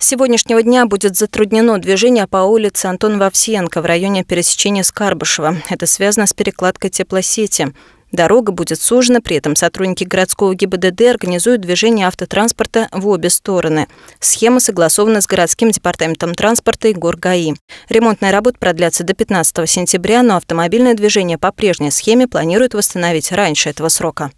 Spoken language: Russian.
С сегодняшнего дня будет затруднено движение по улице Антон Вовсенко в районе пересечения с Карбышева. Это связано с перекладкой теплосети. Дорога будет сужена, при этом сотрудники городского ГИБДД организуют движение автотранспорта в обе стороны. Схема согласована с городским департаментом транспорта и ГОРГАИ. Ремонтная работа продлятся до 15 сентября, но автомобильное движение по прежней схеме планируют восстановить раньше этого срока.